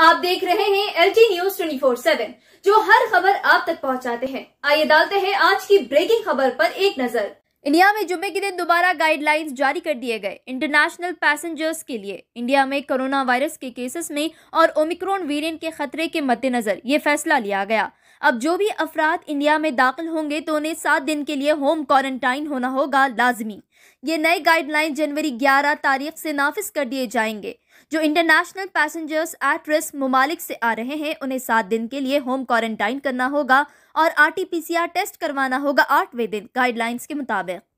आप देख रहे हैं L T news twenty four seven जो हर खबर आप तक पहुंचाते हैं आइए डालते हैं आज की ब्रेकिंग खबर पर एक नजर इंडिया में जुम्मे के दिन दोबारा गाइडलाइंस जारी कर दिए गए इंटरनेशनल पैसेंजर्स के लिए इंडिया में कोरोना वायरस के केसेस में और ओमिक्रॉन वेरिएंट के खतरे के मद्देनजर ये फैसला लिया गया अब जो भी अफराद इंडिया में दाखिल होंगे तो उन्हें सात दिन के लिए होम क्वारंटाइन होना होगा लाजमी ये नए गाइडलाइन जनवरी ग्यारह तारीख से नाफिज कर दिए जाएंगे जो इंटरनेशनल पैसेंजर्स एट रिस्क ममालिक से आ रहे हैं उन्हें सात दिन के लिए होम क्वारंटाइन करना होगा और R T P C R test करवाना होगा आठवें दिन गाइडलाइंस के मुताबिक